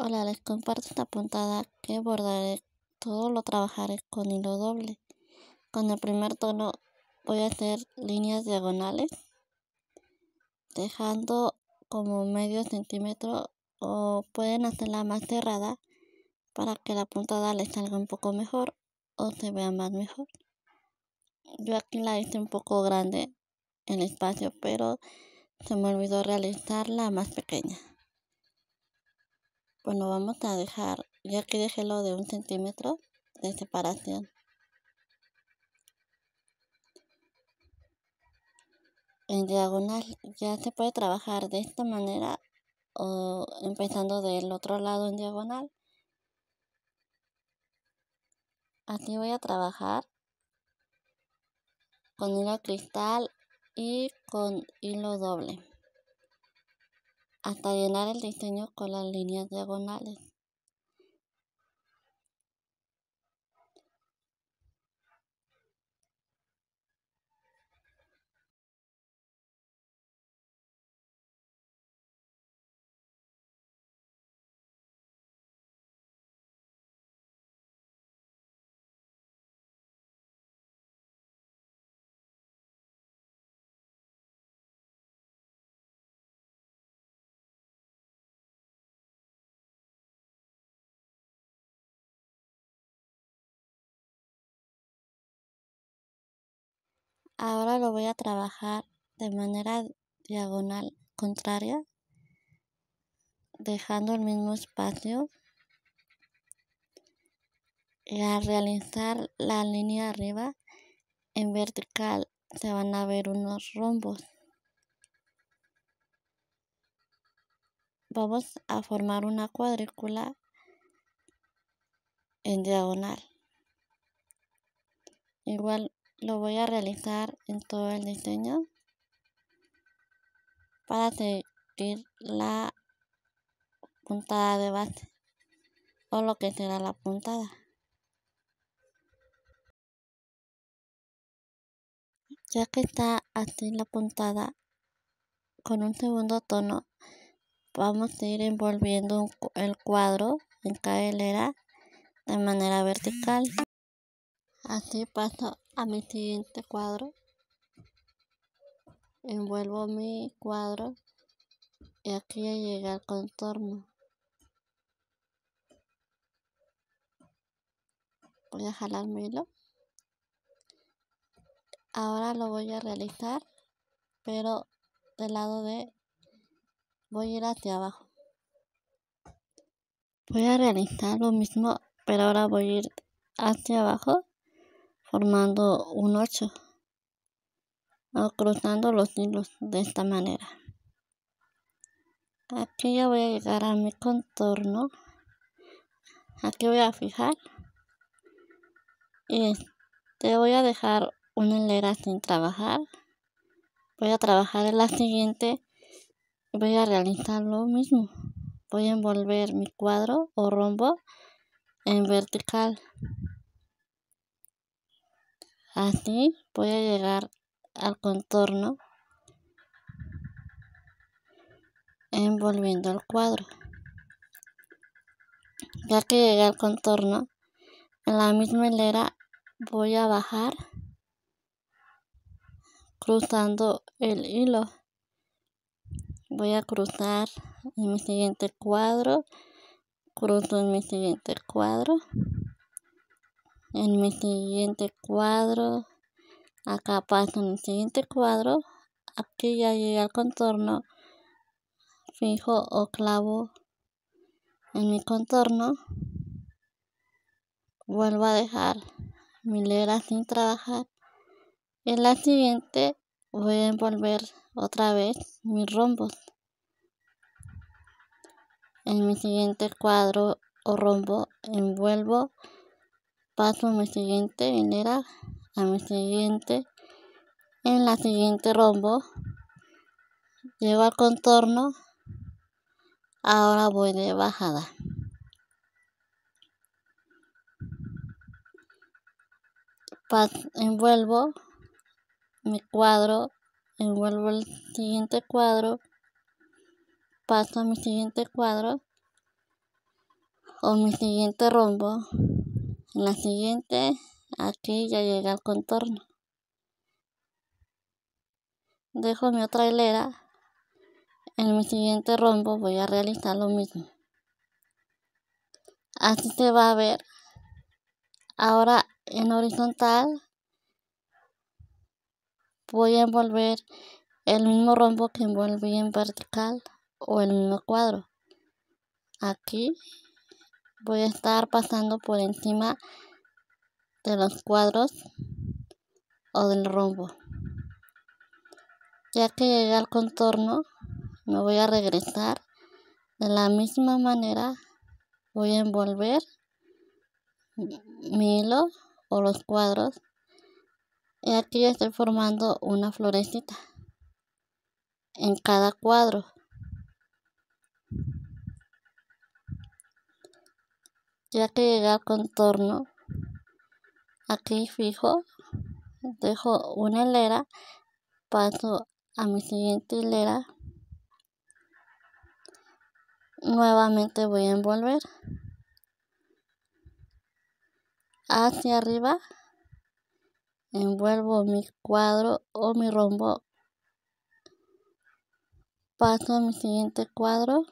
Hola, les comparto esta puntada que bordaré. Todo lo trabajaré con hilo doble. Con el primer tono voy a hacer líneas diagonales, dejando como medio centímetro o pueden hacerla más cerrada para que la puntada les salga un poco mejor o se vea más mejor. Yo aquí la hice un poco grande el espacio, pero se me olvidó realizar la más pequeña. Bueno, pues vamos a dejar, ya que dejé lo de un centímetro de separación. En diagonal ya se puede trabajar de esta manera o empezando del otro lado en diagonal. Así voy a trabajar con hilo cristal y con hilo doble hasta llenar el diseño con las líneas diagonales. Ahora lo voy a trabajar de manera diagonal contraria, dejando el mismo espacio. Y al realizar la línea arriba en vertical se van a ver unos rombos. Vamos a formar una cuadrícula en diagonal. Igual lo voy a realizar en todo el diseño para seguir la puntada de base o lo que será la puntada ya que está así la puntada con un segundo tono vamos a ir envolviendo el cuadro en cada de manera vertical así paso a mi siguiente cuadro. Envuelvo mi cuadro y aquí ya llega el contorno. Voy a jalar mi hilo. Ahora lo voy a realizar, pero del lado de... Voy a ir hacia abajo. Voy a realizar lo mismo, pero ahora voy a ir hacia abajo formando un 8 o ah, cruzando los hilos de esta manera aquí ya voy a llegar a mi contorno aquí voy a fijar y te este, voy a dejar una hilera sin trabajar voy a trabajar en la siguiente y voy a realizar lo mismo voy a envolver mi cuadro o rombo en vertical Así voy a llegar al contorno envolviendo el cuadro. Ya que llegué al contorno, en la misma hilera voy a bajar cruzando el hilo. Voy a cruzar en mi siguiente cuadro, cruzo en mi siguiente cuadro en mi siguiente cuadro acá paso en el siguiente cuadro aquí ya llegué al contorno fijo o clavo en mi contorno vuelvo a dejar mi letra sin trabajar en la siguiente voy a envolver otra vez mis rombos en mi siguiente cuadro o rombo envuelvo paso mi siguiente hilera, a mi siguiente, en la siguiente rombo, llevo al contorno, ahora voy de bajada. envuelvo mi cuadro, envuelvo el siguiente cuadro, paso a mi siguiente cuadro o mi siguiente rombo en la siguiente aquí ya llega al contorno dejo mi otra hilera en mi siguiente rombo voy a realizar lo mismo así se va a ver ahora en horizontal voy a envolver el mismo rombo que envolví en vertical o el mismo cuadro aquí voy a estar pasando por encima de los cuadros o del rombo ya que llegué al contorno me voy a regresar de la misma manera voy a envolver mi hilo o los cuadros y aquí estoy formando una florecita en cada cuadro ya que llegué al contorno aquí fijo dejo una hilera paso a mi siguiente hilera nuevamente voy a envolver hacia arriba envuelvo mi cuadro o mi rombo paso a mi siguiente cuadro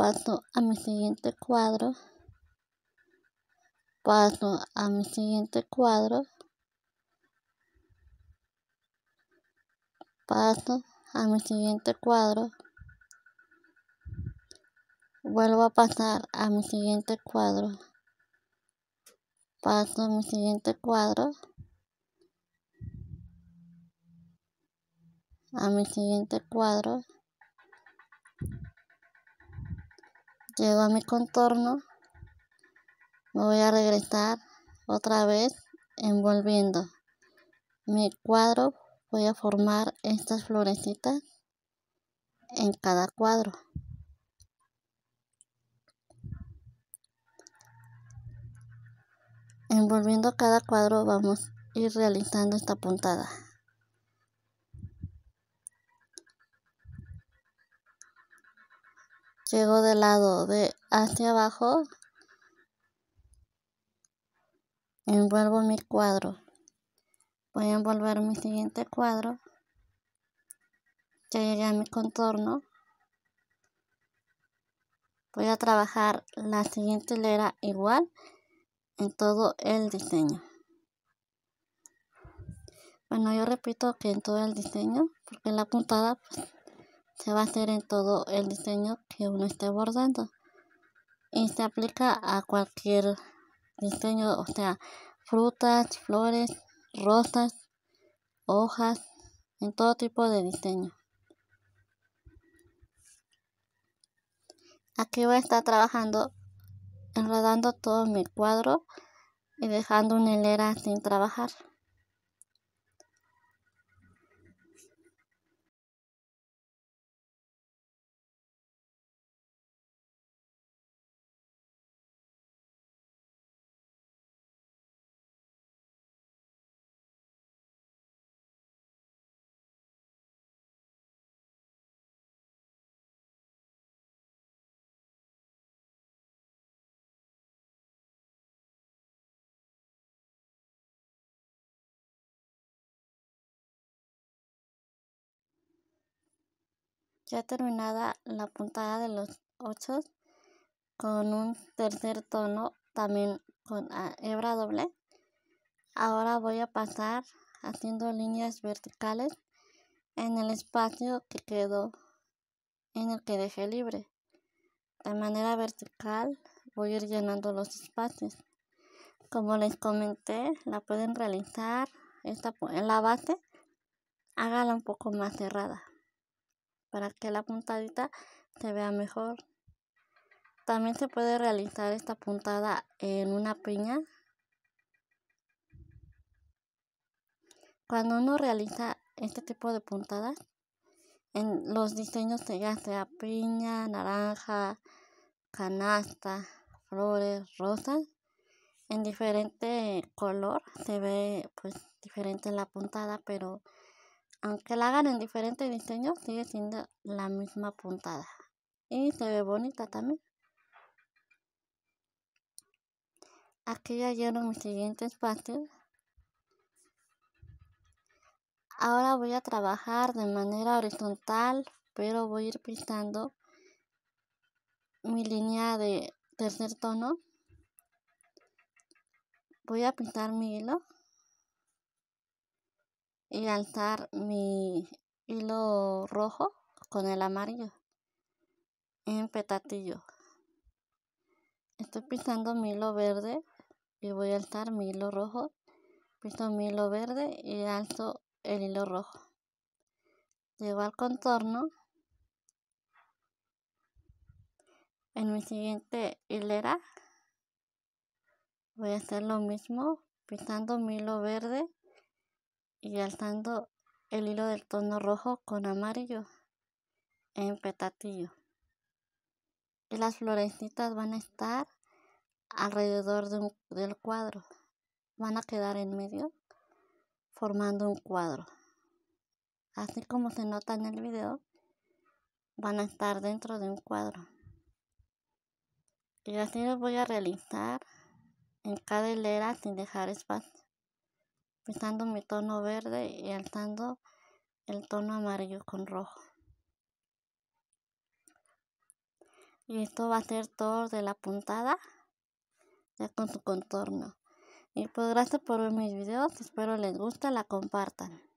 paso a mi siguiente cuadro, paso a mi siguiente cuadro, paso a mi siguiente cuadro, vuelvo a pasar a mi siguiente cuadro, paso a mi siguiente cuadro, a mi siguiente cuadro llego a mi contorno, me voy a regresar otra vez envolviendo mi cuadro. Voy a formar estas florecitas en cada cuadro. Envolviendo cada cuadro vamos a ir realizando esta puntada. Llego del lado de hacia abajo. Envuelvo mi cuadro. Voy a envolver mi siguiente cuadro. Ya llegué a mi contorno. Voy a trabajar la siguiente hilera igual en todo el diseño. Bueno, yo repito que en todo el diseño, porque la puntada pues, se va a hacer en todo el diseño que uno esté bordando y se aplica a cualquier diseño, o sea, frutas, flores, rosas, hojas, en todo tipo de diseño. Aquí voy a estar trabajando, enredando todo mi cuadro y dejando una hilera sin trabajar. Ya terminada la puntada de los ochos con un tercer tono también con hebra doble. Ahora voy a pasar haciendo líneas verticales en el espacio que quedó en el que dejé libre. De manera vertical voy a ir llenando los espacios. Como les comenté, la pueden realizar esta en la base, hágala un poco más cerrada para que la puntadita se vea mejor. También se puede realizar esta puntada en una piña. Cuando uno realiza este tipo de puntadas, en los diseños ya sea piña, naranja, canasta, flores, rosas, en diferente color se ve pues diferente la puntada, pero aunque la hagan en diferentes diseños, sigue siendo la misma puntada. Y se ve bonita también. Aquí ya lleno mi siguiente espacio. Ahora voy a trabajar de manera horizontal, pero voy a ir pintando mi línea de tercer tono. Voy a pintar mi hilo y alzar mi hilo rojo con el amarillo en petatillo. Estoy pisando mi hilo verde y voy a alzar mi hilo rojo. Piso mi hilo verde y alzo el hilo rojo. llego al contorno. En mi siguiente hilera voy a hacer lo mismo, pisando mi hilo verde y alzando el hilo del tono rojo con amarillo en petatillo. Y las florecitas van a estar alrededor de del cuadro. Van a quedar en medio formando un cuadro. Así como se nota en el video, van a estar dentro de un cuadro. Y así lo voy a realizar en cada hilera sin dejar espacio pintando mi tono verde y alzando el tono amarillo con rojo. Y esto va a ser todo de la puntada, ya con su contorno. Y pues gracias por ver mis videos, espero les guste, la compartan.